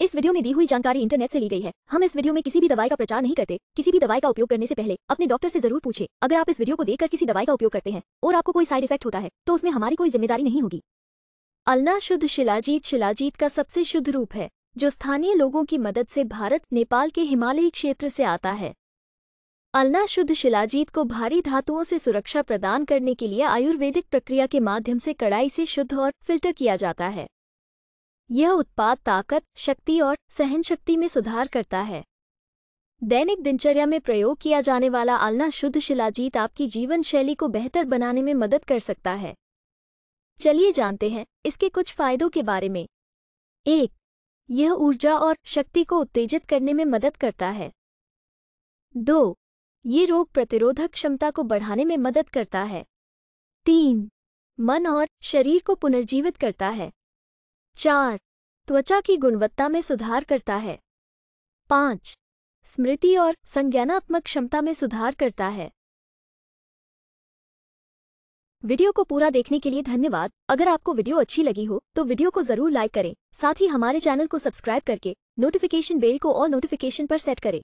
इस वीडियो में दी हुई जानकारी इंटरनेट से ली गई है हम इस वीडियो में किसी भी दवाई का प्रचार नहीं करते किसी भी दवाई का उपयोग करने से पहले अपने डॉक्टर से जरूर पूछे अगर आप इस वीडियो को देखकर किसी दवाई का उपयोग करते हैं और आपको कोई साइड इफेक्ट होता है तो उसमें हमारी कोई जिम्मेदारी नहीं होगी अलना शुद्ध शिलाजीत शिलाजीत का सबसे शुद्ध रूप है जो स्थानीय लोगों की मदद से भारत नेपाल के हिमालयी क्षेत्र से आता है अलना शुद्ध शिलाजीत को भारी धातुओं से सुरक्षा प्रदान करने के लिए आयुर्वेदिक प्रक्रिया के माध्यम से कड़ाई से शुद्ध और फिल्टर किया जाता है यह उत्पाद ताकत शक्ति और सहनशक्ति में सुधार करता है दैनिक दिनचर्या में प्रयोग किया जाने वाला आलना शुद्ध शिलाजीत आपकी जीवन शैली को बेहतर बनाने में मदद कर सकता है चलिए जानते हैं इसके कुछ फायदों के बारे में एक यह ऊर्जा और शक्ति को उत्तेजित करने में मदद करता है दो ये रोग प्रतिरोधक क्षमता को बढ़ाने में मदद करता है तीन मन और शरीर को पुनर्जीवित करता है चार त्वचा की गुणवत्ता में सुधार करता है पाँच स्मृति और संज्ञानात्मक क्षमता में सुधार करता है वीडियो को पूरा देखने के लिए धन्यवाद अगर आपको वीडियो अच्छी लगी हो तो वीडियो को जरूर लाइक करें साथ ही हमारे चैनल को सब्सक्राइब करके नोटिफिकेशन बेल को और नोटिफिकेशन पर सेट करें